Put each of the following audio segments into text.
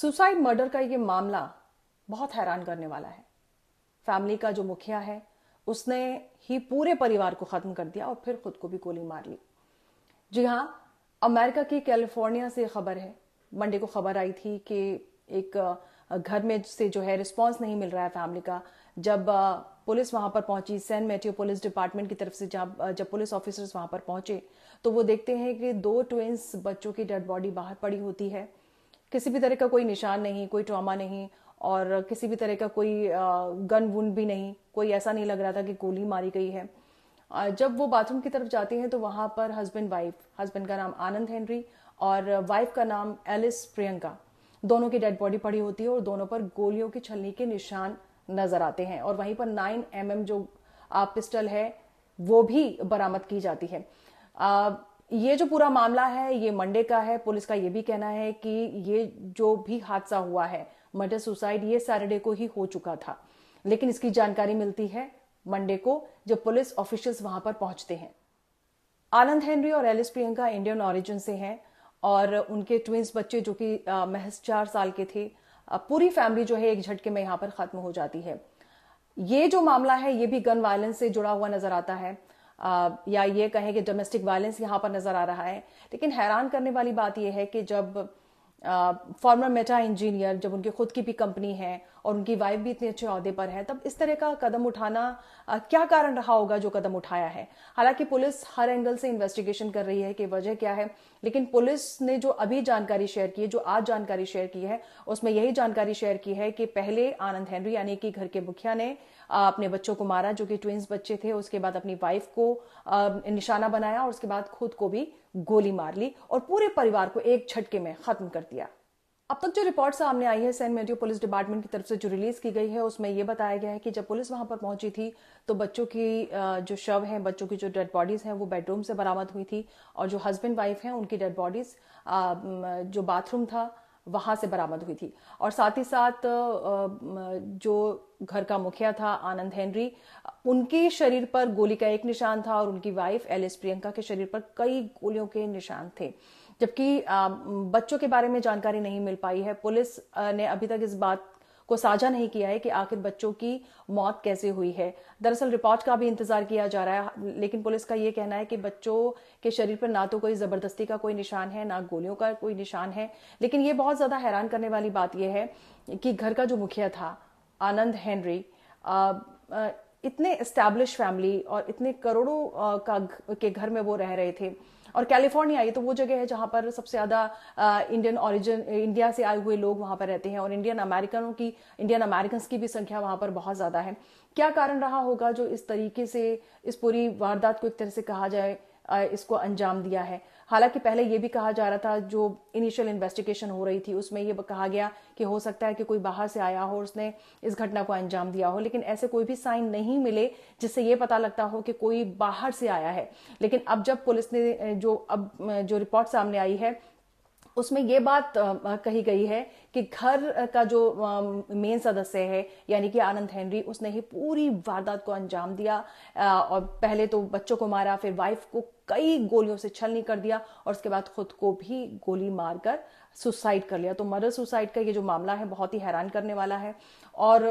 suicide murder का ये मामला बहुत हैरान करने वाला है फैमिली का जो मुखिया है उसने ही पूरे परिवार को खत्म कर दिया और फिर खुद को भी गोली मार ली जी हाँ अमेरिका की कैलिफोर्निया से खबर है मंडे को खबर आई थी कि एक घर में से जो है रिस्पांस नहीं मिल रहा है फैमिली का जब पुलिस वहां पर पहुंची सैन मेटियो पुलिस डिपार्टमेंट की तरफ से जब जब पुलिस ऑफिसर्स वहां पर पहुंचे तो वो देखते हैं कि दो ट्विंस बच्चों की डेड बॉडी बाहर पड़ी होती है किसी भी तरह का कोई निशान नहीं कोई ट्रॉमा नहीं और किसी भी तरह का कोई गन वुन भी नहीं कोई ऐसा नहीं लग रहा था कि गोली मारी गई है जब वो बाथरूम की तरफ जाते हैं तो वहाँ पर हस्बैंड वाइफ हस्बैंड का नाम आनंद हेनरी और वाइफ का नाम एलिस प्रियंका दोनों की डेड बॉडी पड़ी होती है और दोनों पर गोलियों की छलनी के निशान नजर आते हैं और वहीं पर नाइन एम mm जो पिस्टल है वो भी बरामद की जाती है ये जो पूरा मामला है ये मंडे का है पुलिस का ये भी कहना है कि ये जो भी हादसा हुआ है मर्डर सुसाइड ये सैटरडे को ही हो चुका था लेकिन इसकी जानकारी मिलती है मंडे को जब पुलिस ऑफिशियल्स वहां पर पहुंचते हैं आनंद हेनरी और एलिस प्रियंका इंडियन ऑरिजिन से हैं और उनके ट्विंस बच्चे जो कि महज चार साल के थे पूरी फैमिली जो है एक झटके में यहां पर खत्म हो जाती है ये जो मामला है ये भी गन वायलेंस से जुड़ा हुआ नजर आता है या ये कहें कि डोमेस्टिक वायलेंस यहाँ पर नज़र आ रहा है लेकिन हैरान करने वाली बात यह है कि जब फॉर्मर मेटा इंजीनियर जब उनके खुद की भी कंपनी है और उनकी वाइफ भी इतने अच्छे अहदे पर है तब इस तरह का कदम उठाना आ, क्या कारण रहा होगा जो कदम उठाया है हालांकि पुलिस हर एंगल से इन्वेस्टिगेशन कर रही है कि वजह क्या है लेकिन पुलिस ने जो अभी जानकारी शेयर की है जो आज जानकारी शेयर की है उसमें यही जानकारी शेयर की है कि पहले आनंद हेनरी यानी कि घर के मुखिया ने अपने बच्चों को मारा जो कि ट्विंस बच्चे थे उसके बाद अपनी वाइफ को निशाना बनाया और उसके बाद खुद को भी गोली मार ली और पूरे परिवार को एक झटके में खत्म कर दिया अब तक जो रिपोर्ट सामने आई है सैन मेडियो पुलिस डिपार्टमेंट की तरफ से जो रिलीज की गई है उसमें यह बताया गया है कि जब पुलिस वहां पर पहुंची थी तो बच्चों की जो शव हैं बच्चों की जो डेड बॉडीज हैं वो बेडरूम से बरामद हुई थी और जो हस्बैंड वाइफ हैं उनकी डेड बॉडीज जो बाथरूम था वहाँ से बरामद हुई थी और साथ ही साथ जो घर का मुखिया था आनंद हेनरी उनके शरीर पर गोली का एक निशान था और उनकी वाइफ एलिस प्रियंका के शरीर पर कई गोलियों के निशान थे जबकि बच्चों के बारे में जानकारी नहीं मिल पाई है पुलिस ने अभी तक इस बात को साझा नहीं किया है कि आखिर बच्चों की मौत कैसे हुई है दरअसल रिपोर्ट का भी इंतजार किया जा रहा है लेकिन पुलिस का यह कहना है कि बच्चों के शरीर पर ना तो कोई जबरदस्ती का कोई निशान है ना गोलियों का कोई निशान है लेकिन ये बहुत ज्यादा हैरान करने वाली बात यह है कि घर का जो मुखिया था आनंद हेनरी इतने इस्टेब्लिश फैमिली और इतने करोड़ों का के घर में वो रह रहे थे और कैलिफोर्निया ये तो वो जगह है जहाँ पर सबसे ज्यादा इंडियन ऑरिजिन इंडिया से आए हुए लोग वहाँ पर रहते हैं और इंडियन अमेरिकनों की इंडियन अमेरिकन की भी संख्या वहाँ पर बहुत ज्यादा है क्या कारण रहा होगा जो इस तरीके से इस पूरी वारदात को एक तरह से कहा जाए इसको अंजाम दिया है हालांकि पहले यह भी कहा जा रहा था जो इनिशियल इन्वेस्टिगेशन हो रही थी उसमें ये कहा गया कि हो सकता है कि कोई बाहर से आया हो उसने इस घटना को अंजाम दिया हो लेकिन ऐसे कोई भी साइन नहीं मिले जिससे ये पता लगता हो कि कोई बाहर से आया है लेकिन अब जब पुलिस ने जो अब जो रिपोर्ट सामने आई है उसमें ये बात कही गई है कि घर का जो मेन सदस्य है यानी कि आनंद हेनरी उसने ही पूरी वारदात को अंजाम दिया और पहले तो बच्चों को मारा फिर वाइफ को कई गोलियों से छलनी कर दिया और उसके बाद खुद को भी गोली मारकर सुसाइड कर लिया तो मर्डर सुसाइड का ये जो मामला है बहुत ही हैरान करने वाला है और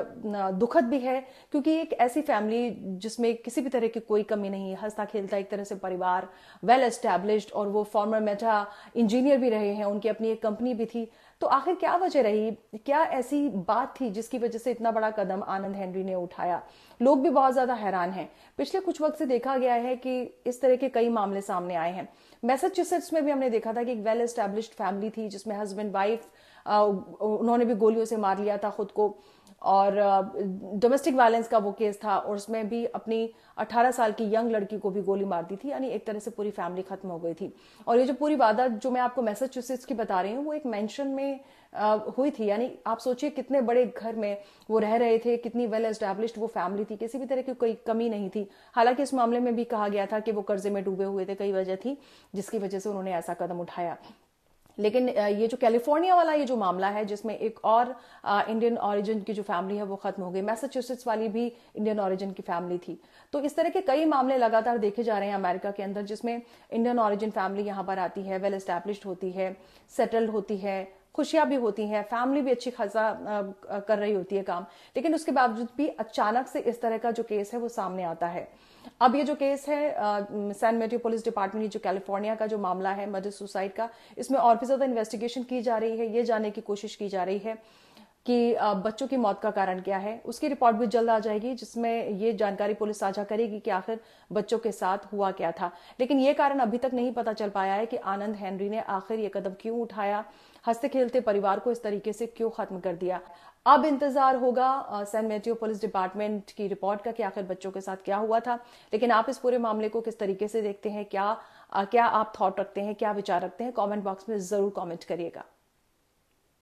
दुखद भी है क्योंकि एक ऐसी फैमिली जिसमें किसी भी तरह की कोई कमी नहीं है हंसता खेलता एक तरह से परिवार वेल एस्टेब्लिश्ड और वो फॉर्मर मेटा इंजीनियर भी रहे हैं उनकी अपनी एक कंपनी भी थी तो आखिर क्या वजह रही क्या ऐसी बात थी जिसकी वजह से इतना बड़ा कदम आनंद हेनरी ने उठाया लोग भी बहुत ज्यादा हैरान हैं पिछले कुछ वक्त से देखा गया है कि इस तरह के कई मामले सामने आए हैं मैसेचुसेट्स में भी हमने देखा था कि एक वेल एस्टेब्लिश्ड फैमिली थी जिसमें हस्बैंड वाइफ उन्होंने भी गोलियों से मार लिया था खुद को और डोमेस्टिक वायलेंस का वो केस था और उसमें भी अपनी 18 साल की यंग लड़की को भी गोली मार दी थी यानी एक तरह से पूरी फैमिली खत्म हो गई थी और ये जो पूरी वादा जो मैं आपको मैसेचुसेट्स की बता रही हूँ वो एक मेंशन में हुई थी यानी आप सोचिए कितने बड़े घर में वो रह रहे थे कितनी वेल एस्टेब्लिश्ड वो फैमिली थी किसी भी तरह की कोई कमी नहीं थी हालांकि इस मामले में भी कहा गया था कि वो कर्जे में डूबे हुए थे कई वजह थी जिसकी वजह से उन्होंने ऐसा कदम उठाया लेकिन ये जो कैलिफोर्निया वाला ये जो मामला है जिसमें एक और इंडियन ओरिजिन की जो फैमिली है वो खत्म हो गई मैसाच्यूसेट्स वाली भी इंडियन ओरिजिन की फैमिली थी तो इस तरह के कई मामले लगातार देखे जा रहे हैं अमेरिका के अंदर जिसमें इंडियन ओरिजिन फैमिली यहां पर आती है वेल एस्टैब्लिश्ड होती है सेटल्ड होती है खुशियां भी होती हैं फैमिली भी अच्छी खासा कर रही होती है काम लेकिन उसके बावजूद भी अचानक से इस तरह का जो केस है वो सामने आता है अब ये जो केस है सैन मेट्रो पुलिस डिपार्टमेंट जो कैलिफोर्निया का जो मामला है मर्डर सुसाइड का इसमें और भी ज्यादा इन्वेस्टिगेशन की जा रही है ये जानने की कोशिश की जा रही है कि बच्चों की मौत का कारण क्या है उसकी रिपोर्ट भी जल्द आ जाएगी जिसमें ये जानकारी पुलिस साझा करेगी कि आखिर बच्चों के साथ हुआ क्या था लेकिन ये कारण अभी तक नहीं पता चल पाया है कि आनंद हेनरी ने आखिर ये कदम क्यों उठाया हंसते खेलते परिवार को इस तरीके से क्यों खत्म कर दिया अब इंतजार होगा सैन मैथ्यू पुलिस डिपार्टमेंट की रिपोर्ट का कि आखिर बच्चों के साथ क्या हुआ था लेकिन आप इस पूरे मामले को किस तरीके से देखते हैं क्या क्या आप थॉट रखते हैं क्या विचार रखते हैं कमेंट बॉक्स में जरूर कमेंट करिएगा